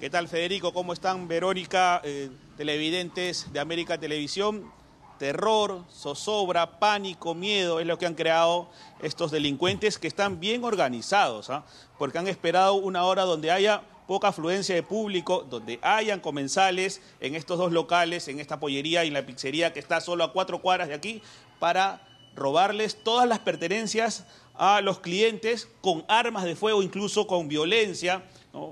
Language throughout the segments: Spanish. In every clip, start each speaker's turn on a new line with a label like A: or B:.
A: ¿Qué tal Federico? ¿Cómo están Verónica, eh, televidentes de América Televisión? Terror, zozobra, pánico, miedo es lo que han creado estos delincuentes que están bien organizados, ¿ah? porque han esperado una hora donde haya poca afluencia de público, donde hayan comensales en estos dos locales, en esta pollería y en la pizzería que está solo a cuatro cuadras de aquí, para robarles todas las pertenencias a los clientes con armas de fuego, incluso con violencia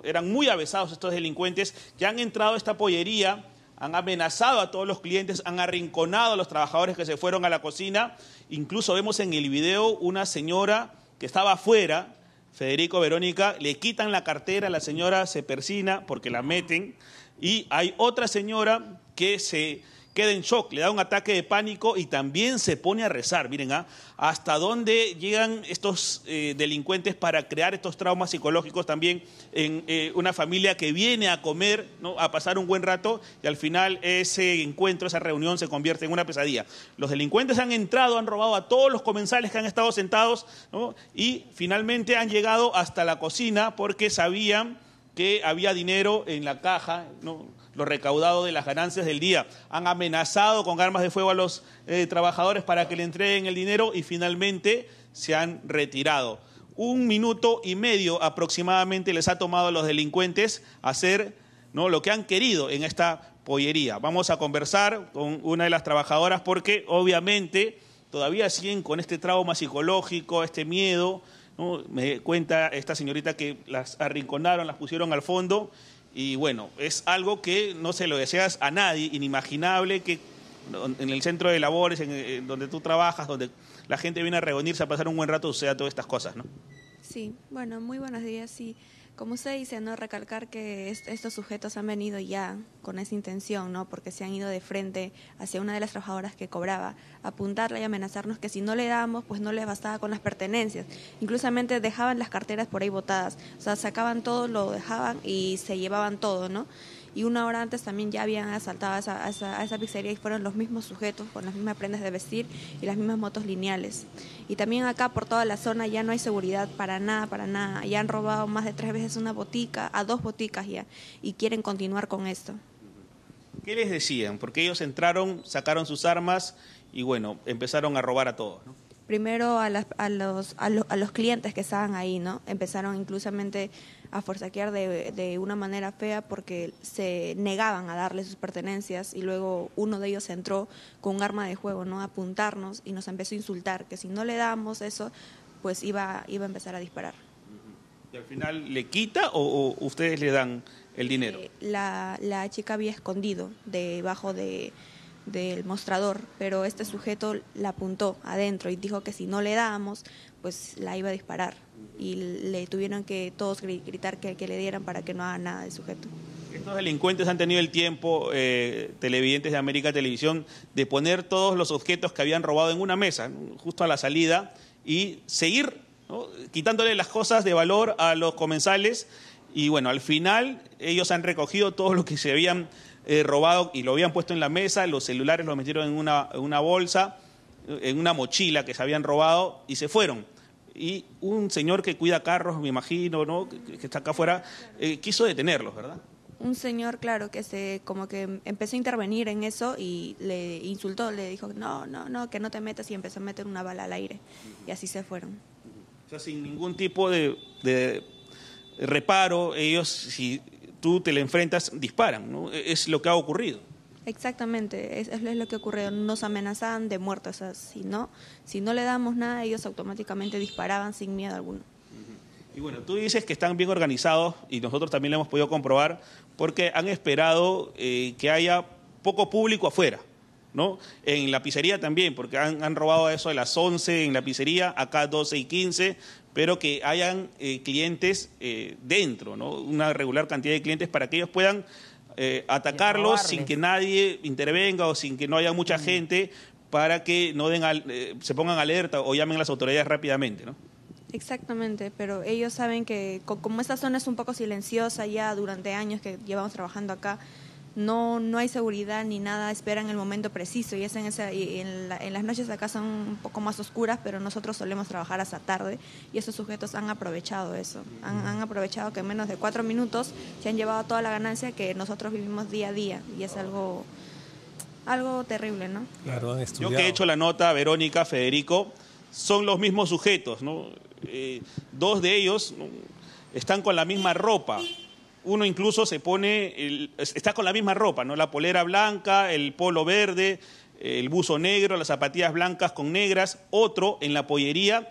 A: eran muy avesados estos delincuentes que han entrado a esta pollería, han amenazado a todos los clientes, han arrinconado a los trabajadores que se fueron a la cocina. Incluso vemos en el video una señora que estaba afuera, Federico, Verónica, le quitan la cartera, la señora se persina porque la meten. Y hay otra señora que se queda en shock, le da un ataque de pánico y también se pone a rezar. Miren, ¿ah? hasta dónde llegan estos eh, delincuentes para crear estos traumas psicológicos también en eh, una familia que viene a comer, ¿no? a pasar un buen rato y al final ese encuentro, esa reunión se convierte en una pesadilla. Los delincuentes han entrado, han robado a todos los comensales que han estado sentados y finalmente han llegado hasta la cocina porque sabían que había dinero en la caja, ¿no? lo recaudado de las ganancias del día. Han amenazado con armas de fuego a los eh, trabajadores para que le entreguen el dinero y finalmente se han retirado. Un minuto y medio aproximadamente les ha tomado a los delincuentes hacer ¿no? lo que han querido en esta pollería. Vamos a conversar con una de las trabajadoras porque obviamente todavía siguen con este trauma psicológico, este miedo. Me cuenta esta señorita que las arrinconaron, las pusieron al fondo y bueno, es algo que no se lo deseas a nadie, inimaginable que en el centro de labores, en, eh, donde tú trabajas, donde la gente viene a reunirse a pasar un buen rato, o sea, todas estas cosas, ¿no?
B: Sí, bueno, muy buenos días. Sí como usted dice, ¿no? Recalcar que estos sujetos han venido ya con esa intención, ¿no? Porque se han ido de frente hacia una de las trabajadoras que cobraba, apuntarla y amenazarnos que si no le damos, pues no les bastaba con las pertenencias. Inclusamente dejaban las carteras por ahí botadas, o sea, sacaban todo, lo dejaban y se llevaban todo, ¿no? y una hora antes también ya habían asaltado a esa, pizzería y fueron los mismos sujetos con las mismas prendas de vestir y las mismas motos lineales. Y también acá por toda la zona ya no hay seguridad para nada, para nada. Ya han robado más de tres veces una botica, a dos boticas ya, y quieren continuar con esto.
A: ¿Qué les decían? Porque ellos entraron, sacaron sus armas y bueno, empezaron a robar a todos,
B: Primero a, los, a, los, clientes que estaban ahí, ¿no? Empezaron inclusamente a forzaquear de, de, una manera fea porque se negaban a darle sus pertenencias y luego uno de ellos entró con un arma de juego, ¿no? A apuntarnos y nos empezó a insultar, que si no le damos eso, pues iba, iba a empezar a disparar.
A: ¿Y al final le quita o, ustedes le dan el dinero? Eh,
B: la, la chica había escondido debajo de del mostrador, pero este sujeto la apuntó adentro y dijo que si no le dábamos, pues la iba a disparar y le tuvieron que todos gritar que, le dieran para que no haga nada de
A: sujeto. Estos delincuentes han tenido el tiempo, eh, televidentes de América Televisión, de poner todos los objetos que habían robado en una mesa, justo a la salida, y seguir quitándole las cosas de valor a los comensales. Y bueno, al final ellos han recogido todo lo que se habían eh, robado y lo habían puesto en la mesa, los celulares los metieron en una bolsa, en una mochila que se habían robado y se fueron y un señor que cuida carros, me imagino, ¿no? que, está acá afuera, eh, quiso detenerlos, ¿verdad?
B: Un señor, claro, que se como que empezó a intervenir en eso y le insultó, le dijo, no, no, no, que no te metas y empezó a meter una bala al aire. Y así se fueron.
A: O sea, sin ningún tipo de, de reparo, ellos, si tú te le enfrentas, disparan, ¿no? E-, es lo que ha ocurrido.
B: Exactamente, es, es lo que ocurrió. Nos amenazaban de muerte, si no, si no le damos nada, ellos automáticamente disparaban sin miedo alguno.
A: Y bueno, tú dices que están bien organizados y nosotros también lo hemos podido comprobar porque han esperado eh, que haya poco público afuera. ¿No? En la pizzería también, porque han, robado eso de las 11 en la pizzería, acá 12 y 15, pero que hayan eh, clientes eh, dentro, ¿no? una regular cantidad de clientes para que ellos puedan eh, atacarlos sin que nadie intervenga o sin que no haya mucha mm. gente para que no den eh, se pongan alerta o llamen a las autoridades rápidamente, ¿no?
B: Exactamente, pero ellos saben que como esta zona es un poco silenciosa ya durante años que llevamos trabajando acá, no, no hay seguridad ni nada, esperan el momento preciso y es en, en, las noches acá son un poco más oscuras, pero nosotros solemos trabajar hasta tarde y esos sujetos han aprovechado eso, han, aprovechado que en menos de cuatro minutos se han llevado toda la ganancia que nosotros vivimos día a día y es algo, algo terrible, ¿no?
A: Claro, Yo que he hecho la nota, Verónica, Federico, son los mismos sujetos, ¿no? Eh, dos de ellos están con la misma ropa uno incluso se pone, está con la misma ropa, ¿no? La polera blanca, el polo verde, el buzo negro, las zapatillas blancas con negras. Otro en la pollería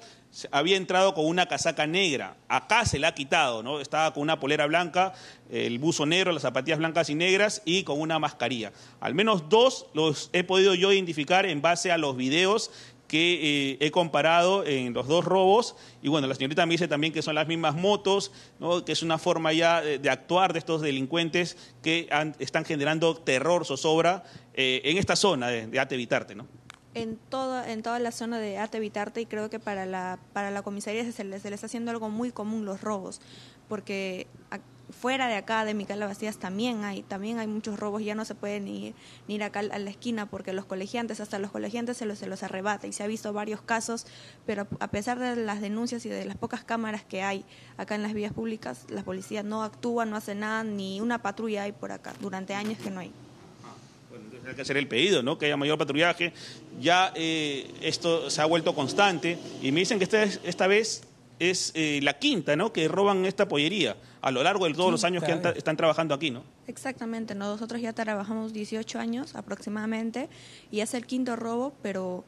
A: había entrado con una casaca negra. Acá se la ha quitado, ¿no? Estaba con una polera blanca, el buzo negro, las zapatillas blancas y negras y con una mascarilla. Al menos dos los he podido yo identificar en base a los videos que eh, he comparado en los dos robos. Y bueno, la señorita me dice también que son las mismas motos, ¿no? que es una forma ya de, actuar de estos delincuentes que están generando terror, zozobra eh, en esta zona de, de Atevitarte. ¿no?
B: en toda en toda la zona de Atevitarte, y creo que para la para la comisaría se, les, se les está haciendo algo muy común los robos porque fuera de acá, de Micaela Vacías, también hay, también hay muchos robos, ya no se puede ni, ir acá a la esquina porque los colegiantes, hasta los colegiantes se los, se los arrebata y se ha visto varios casos, pero a pesar de las denuncias y de las pocas cámaras que hay acá en las vías públicas, las policías no actúan, no hace nada, ni una patrulla hay por acá, durante años que no hay.
A: Bueno, entonces hay que hacer el pedido, ¿no? Que haya mayor patrullaje. Ya eh, esto se ha vuelto constante y me dicen que esta, esta vez es eh, la quinta, ¿no? Que roban esta pollería a lo largo de todos los años que están trabajando aquí, ¿no?
B: Exactamente, nosotros ya trabajamos 18 años aproximadamente y es el quinto robo, pero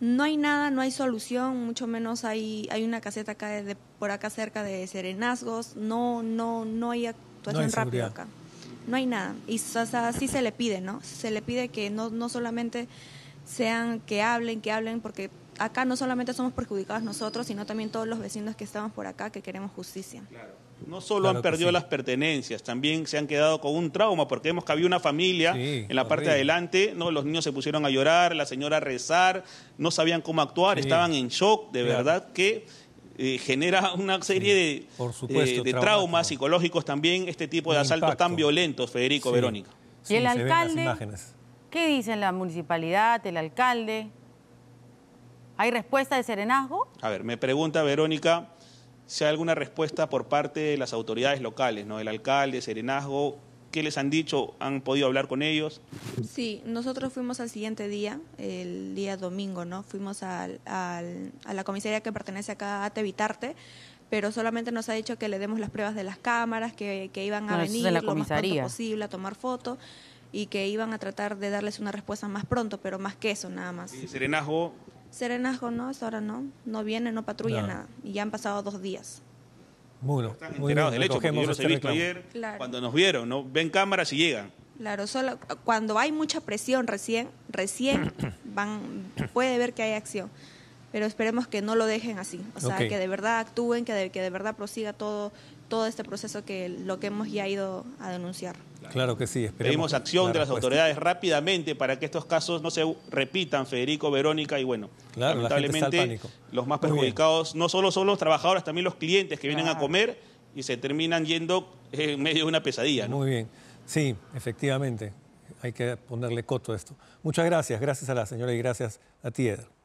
B: no hay nada, no hay solución, mucho menos hay, hay una caseta acá de, por acá cerca de Serenazgos, no, no, no hay actuación rápida acá. No hay nada. Y así se le pide, ¿no? Se le pide que no, no solamente sean, que hablen, que hablen, porque acá no solamente somos perjudicados nosotros, sino también todos los vecinos que estamos por acá que queremos justicia.
A: No solo han perdido las pertenencias, también se han quedado con un trauma, porque vemos que había una familia en la parte de adelante, ¿no? los niños se pusieron a llorar, la señora a rezar, no sabían cómo actuar, estaban en shock, de verdad que eh, genera una serie de, traumas psicológicos también, este tipo de asaltos tan violentos, Federico, Verónica. ¿Y el alcalde?
B: ¿Qué dicen la municipalidad, el alcalde? ¿Hay respuesta de Serenazgo?
A: A ver, me pregunta Verónica si hay alguna respuesta por parte de las autoridades locales, ¿no? El alcalde, Serenazgo, ¿qué les han dicho? ¿Han podido hablar con ellos?
B: Sí, nosotros fuimos al siguiente día, el día domingo, ¿no? Fuimos a la comisaría que pertenece acá a Tevitarte, pero solamente nos ha dicho que le demos las pruebas de las cámaras, que, iban a venir la lo más pronto posible a tomar fotos y que iban a tratar de darles una respuesta más pronto, pero más que eso, nada más. ¿Y Serenazgo Serenazgo, no, hasta ahora no. No viene, no patrulla nada. Y ya han pasado dos días.
A: Bueno, están enterados del hecho, porque yo este ayer cuando nos vieron, ¿no? Ven cámaras y llegan.
B: Claro, solo cuando hay mucha presión recién, recién van, puede ver que hay acción. Pero esperemos que no lo dejen así. O sea, que de verdad actúen, que de, que de verdad prosiga todo, todo este proceso que lo que hemos ya ido a denunciar.
A: Claro que sí. Pedimos acción de las autoridades rápidamente para que estos casos no se repitan, Federico, Verónica, y bueno, lamentablemente los más perjudicados no solo son los trabajadores, también los clientes que vienen a comer y se terminan yendo en medio de una pesadilla. Muy bien, sí, efectivamente, hay que ponerle coto a esto. Muchas gracias, gracias a la señora y gracias a ti, Ed.